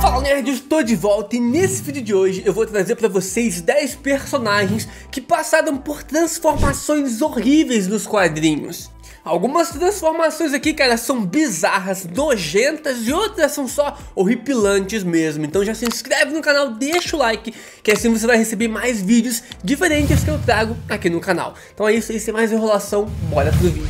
Fala nerds, estou de volta e nesse vídeo de hoje eu vou trazer para vocês 10 personagens que passaram por transformações horríveis nos quadrinhos. Algumas transformações aqui, cara, são bizarras, nojentas e outras são só horripilantes mesmo. Então já se inscreve no canal, deixa o like, que assim você vai receber mais vídeos diferentes que eu trago aqui no canal. Então é isso, aí, sem é mais enrolação, bora pro vídeo.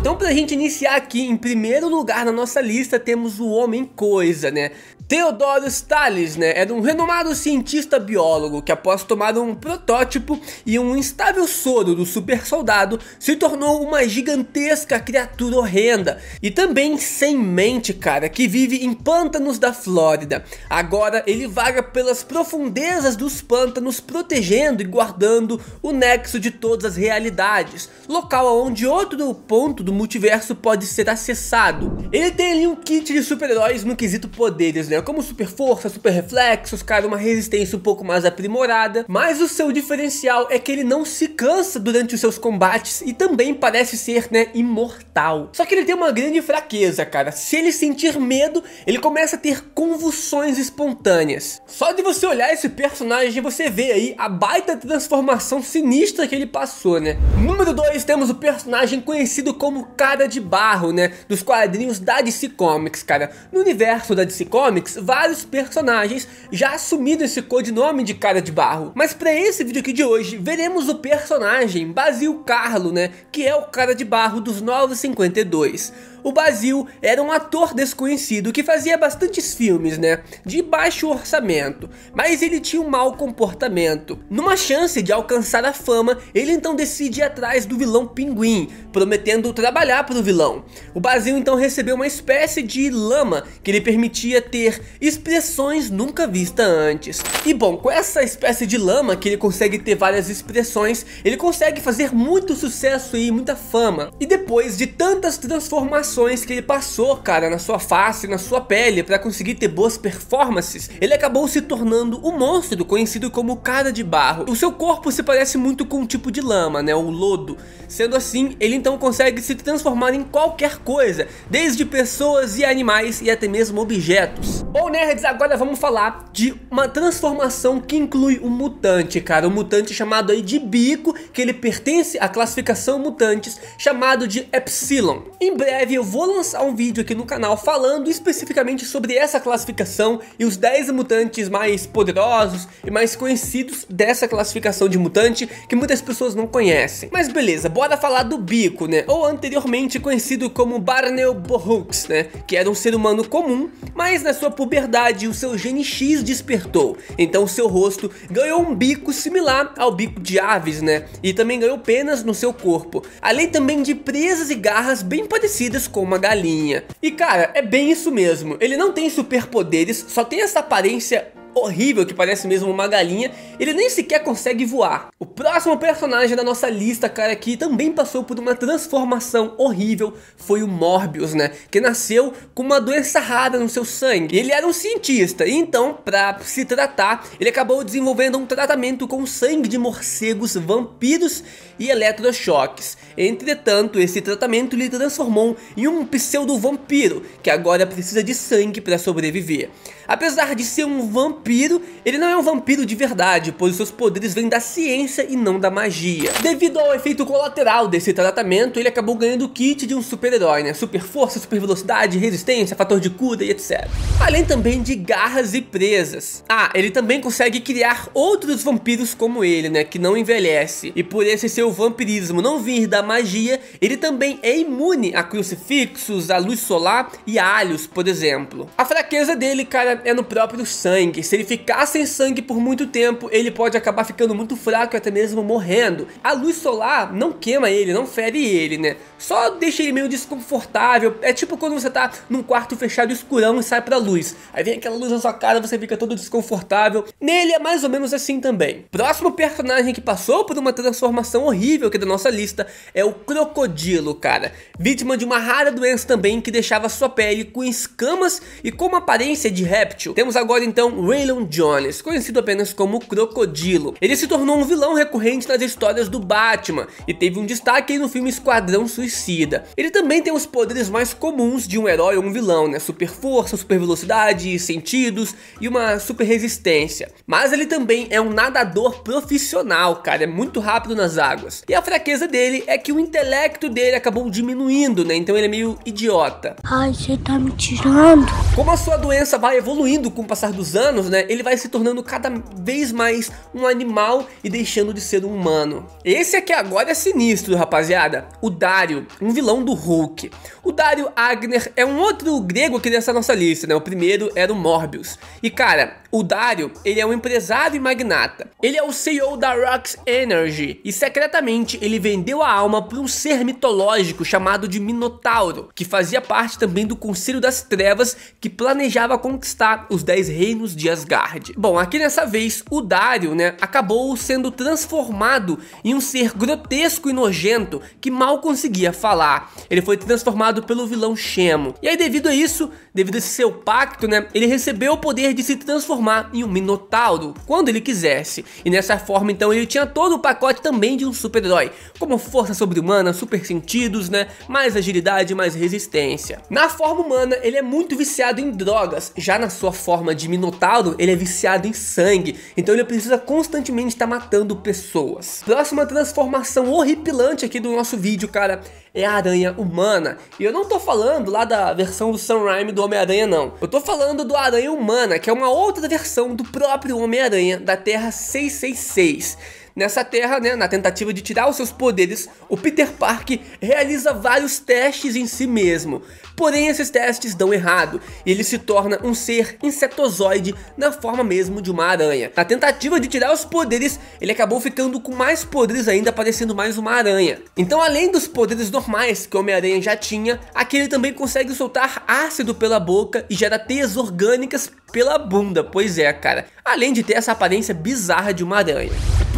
então pra gente iniciar aqui, em primeiro lugar na nossa lista, temos o Homem Coisa, né? Theodoro Stalles, né, era um renomado cientista biólogo que após tomar um protótipo e um instável soro do super soldado, se tornou uma gigantesca criatura horrenda e também sem mente, cara, que vive em pântanos da Flórida. Agora ele vaga pelas profundezas dos pântanos protegendo e guardando o nexo de todas as realidades, local onde outro ponto do multiverso pode ser acessado. Ele tem ali um kit de super-heróis no quesito poderes, né? como super força, super reflexos, cara, uma resistência um pouco mais aprimorada, mas o seu diferencial é que ele não se cansa durante os seus combates e também parece ser, né, imortal. Só que ele tem uma grande fraqueza, cara. Se ele sentir medo, ele começa a ter convulsões espontâneas. Só de você olhar esse personagem, você vê aí a baita transformação sinistra que ele passou, né? Número 2, temos o personagem conhecido como Cara de Barro, né, dos quadrinhos da DC Comics, cara. No universo da DC Comics, vários personagens já assumiram esse codinome de cara de barro. Mas para esse vídeo aqui de hoje, veremos o personagem Basil Carlo, né, que é o cara de barro dos Novos 52 o Basil era um ator desconhecido que fazia bastantes filmes, né? De baixo orçamento, mas ele tinha um mau comportamento. Numa chance de alcançar a fama, ele então decide ir atrás do vilão Pinguim, prometendo trabalhar para o vilão. O Basil então recebeu uma espécie de lama que lhe permitia ter expressões nunca vistas antes. E bom, com essa espécie de lama que ele consegue ter várias expressões, ele consegue fazer muito sucesso e muita fama. E depois de tantas transformações situações que ele passou, cara, na sua face, na sua pele, para conseguir ter boas performances, ele acabou se tornando o um monstro conhecido como cara de barro. O seu corpo se parece muito com um tipo de lama, né, o lodo. Sendo assim, ele então consegue se transformar em qualquer coisa, desde pessoas e animais e até mesmo objetos. Bom, nerds, agora vamos falar de uma transformação que inclui um mutante, cara, um mutante chamado aí de bico, que ele pertence à classificação mutantes, chamado de Epsilon. Em breve eu vou lançar um vídeo aqui no canal falando especificamente sobre essa classificação e os 10 mutantes mais poderosos e mais conhecidos dessa classificação de mutante que muitas pessoas não conhecem. Mas beleza, bora falar do Bico, né? Ou anteriormente conhecido como Barney Borrux, né? Que era um ser humano comum, mas na sua puberdade o seu gene X despertou. Então seu rosto ganhou um bico similar ao bico de aves, né? E também ganhou penas no seu corpo. Além também de presas e garras bem parecidas com uma galinha. E cara, é bem isso mesmo. Ele não tem superpoderes, só tem essa aparência horrível que parece mesmo uma galinha, ele nem sequer consegue voar. O próximo personagem da nossa lista, cara, que também passou por uma transformação horrível, foi o Morbius, né? Que nasceu com uma doença rara no seu sangue. Ele era um cientista, e então, pra se tratar, ele acabou desenvolvendo um tratamento com sangue de morcegos, vampiros e eletrochoques. Entretanto, esse tratamento lhe transformou em um pseudo-vampiro, que agora precisa de sangue para sobreviver. Apesar de ser um vampiro, vampiro, ele não é um vampiro de verdade, pois os seus poderes vêm da ciência e não da magia. Devido ao efeito colateral desse tratamento, ele acabou ganhando o kit de um super-herói, né? Super força, super velocidade, resistência, fator de cura e etc. Além também de garras e presas. Ah, ele também consegue criar outros vampiros como ele, né? Que não envelhece. E por esse seu vampirismo não vir da magia, ele também é imune a crucifixos, a luz solar e a alhos, por exemplo. A fraqueza dele, cara, é no próprio sangue, se ele ficar sem sangue por muito tempo, ele pode acabar ficando muito fraco e até mesmo morrendo. A luz solar não queima ele, não fere ele, né? Só deixa ele meio desconfortável. É tipo quando você tá num quarto fechado escurão e sai pra luz. Aí vem aquela luz na sua cara, você fica todo desconfortável. Nele é mais ou menos assim também. Próximo personagem que passou por uma transformação horrível aqui da nossa lista é o Crocodilo, cara. Vítima de uma rara doença também que deixava sua pele com escamas e com uma aparência de réptil. Temos agora então o Waylon Jones, conhecido apenas como Crocodilo. Ele se tornou um vilão recorrente nas histórias do Batman e teve um destaque no filme Esquadrão Suicida. Ele também tem os poderes mais comuns de um herói ou um vilão, né? Super força, super velocidade, sentidos e uma super resistência. Mas ele também é um nadador profissional, cara, é muito rápido nas águas. E a fraqueza dele é que o intelecto dele acabou diminuindo, né? Então ele é meio idiota. Ai, você tá me tirando. Como a sua doença vai evoluindo com o passar dos anos, né, ele vai se tornando cada vez mais um animal e deixando de ser um humano. Esse aqui agora é sinistro, rapaziada. O Dario, um vilão do Hulk. O Dario Agner é um outro grego aqui nessa nossa lista, né? O primeiro era o Morbius. E cara, o Dario, ele é um empresário e magnata. Ele é o CEO da Rox Energy e secretamente ele vendeu a alma para um ser mitológico chamado de Minotauro, que fazia parte também do Conselho das Trevas que planejava conquistar os 10 reinos de Asgard. Bom, aqui nessa vez o Dario, né, acabou sendo transformado em um ser grotesco e nojento que mal conseguia falar. Ele foi transformado pelo vilão Shemo. E aí devido a isso, devido a esse seu pacto, né, ele recebeu o poder de se transformar transformar em um Minotauro quando ele quisesse. E nessa forma, então, ele tinha todo o pacote também de um super-herói, como força sobre-humana, super sentidos, né? Mais agilidade, mais resistência. Na forma humana, ele é muito viciado em drogas. Já na sua forma de Minotauro, ele é viciado em sangue. Então ele precisa constantemente estar tá matando pessoas. Próxima transformação horripilante aqui do nosso vídeo, cara, é a aranha humana. E eu não tô falando lá da versão do Sam Raimi do Homem-Aranha, não. Eu tô falando do Aranha Humana, que é uma outra versão do próprio Homem-Aranha da Terra 666. Nessa terra, né, na tentativa de tirar os seus poderes, o Peter Park realiza vários testes em si mesmo. Porém, esses testes dão errado e ele se torna um ser insetozoide na forma mesmo de uma aranha. Na tentativa de tirar os poderes, ele acabou ficando com mais poderes ainda, parecendo mais uma aranha. Então, além dos poderes normais que o Homem-Aranha já tinha, aqui ele também consegue soltar ácido pela boca e gera teias orgânicas pela bunda, pois é, cara. Além de ter essa aparência bizarra de uma aranha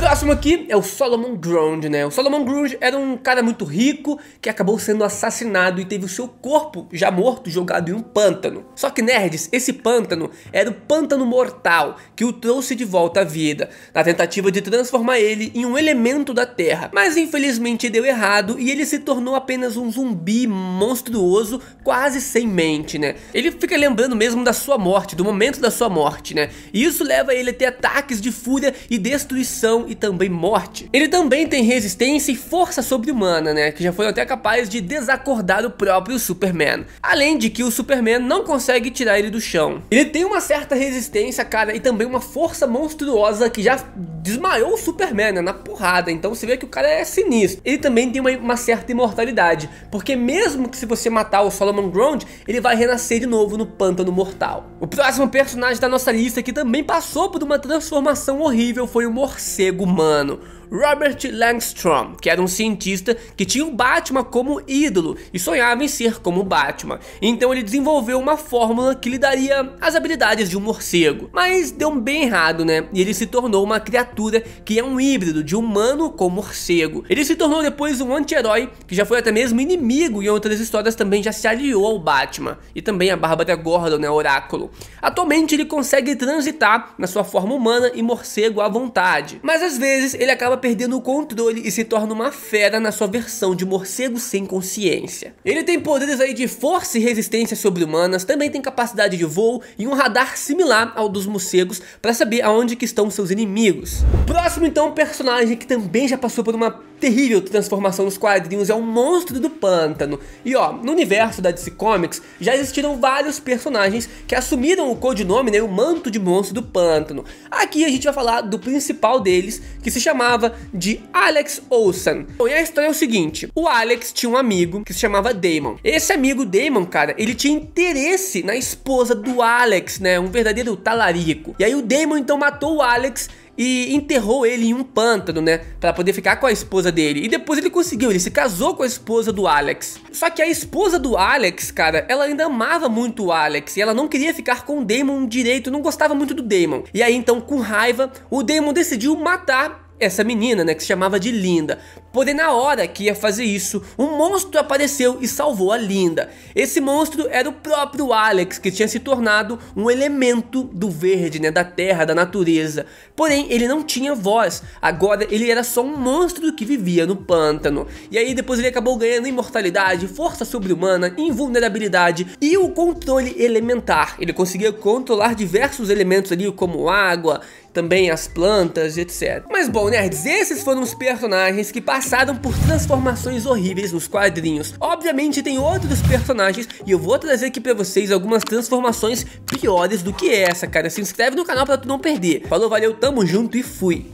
próximo aqui é o Solomon Grund né? O Solomon Grund era um cara muito rico que acabou sendo assassinado e teve o seu corpo já morto jogado em um pântano. Só que, nerds, esse pântano era o pântano mortal que o trouxe de volta à vida, na tentativa de transformar ele em um elemento da Terra. Mas, infelizmente, deu errado e ele se tornou apenas um zumbi monstruoso, quase sem mente, né? Ele fica lembrando mesmo da sua morte, do momento da sua morte, né? E isso leva ele a ter ataques de fúria e destruição e também morte. Ele também tem resistência e força sobre-humana, né, que já foram até capazes de desacordar o próprio Superman. Além de que o Superman não consegue tirar ele do chão. Ele tem uma certa resistência, cara, e também uma força monstruosa que já desmaiou o Superman, né, na porrada. Então você vê que o cara é sinistro. Ele também tem uma, uma certa imortalidade, porque mesmo que se você matar o Solomon Ground, ele vai renascer de novo no pântano mortal. O próximo personagem da nossa lista que também passou por uma transformação horrível foi o morcego humano. Robert Langstrom, que era um cientista que tinha o Batman como ídolo e sonhava em ser como Batman. Então ele desenvolveu uma fórmula que lhe daria as habilidades de um morcego. Mas deu bem errado, né? E ele se tornou uma criatura que é um híbrido de humano com morcego. Ele se tornou depois um anti-herói que já foi até mesmo inimigo e em outras histórias também já se aliou ao Batman e também a Bárbara Gordon, né, Oráculo. Atualmente ele consegue transitar na sua forma humana e morcego à vontade, mas às vezes ele acaba perdendo o controle e se torna uma fera na sua versão de morcego sem consciência. Ele tem poderes aí de força e resistência sobre-humanas, também tem capacidade de voo e um radar similar ao dos morcegos para saber aonde que estão seus inimigos. Próximo então personagem que também já passou por uma terrível transformação nos quadrinhos, é um monstro do pântano. E ó, no universo da DC Comics já existiram vários personagens que assumiram o codinome, né, o manto de monstro do pântano. Aqui a gente vai falar do principal deles, que se chamava de Alex Olsen. Bom, e a história é o seguinte, o Alex tinha um amigo que se chamava Damon. Esse amigo Damon, cara, ele tinha interesse na esposa do Alex, né, um verdadeiro talarico. E aí o Damon então matou o Alex e enterrou ele em um pântano, né? Pra poder ficar com a esposa dele. E depois ele conseguiu, ele se casou com a esposa do Alex. Só que a esposa do Alex, cara, ela ainda amava muito o Alex. E ela não queria ficar com o Damon direito, não gostava muito do Damon. E aí então, com raiva, o Damon decidiu matar essa menina, né, que se chamava de Linda. Porém, na hora que ia fazer isso, um monstro apareceu e salvou a Linda. Esse monstro era o próprio Alex, que tinha se tornado um elemento do verde, né, da terra, da natureza. Porém, ele não tinha voz, agora ele era só um monstro que vivia no pântano. E aí depois ele acabou ganhando imortalidade, força sobre-humana, invulnerabilidade e o controle elementar. Ele conseguia controlar diversos elementos ali, como água, também as plantas, etc. Mas bom, nerds, esses foram os personagens que passaram por transformações horríveis nos quadrinhos. Obviamente tem outros personagens e eu vou trazer aqui pra vocês algumas transformações piores do que essa, cara. Se inscreve no canal pra tu não perder. Falou, valeu, tamo junto e fui.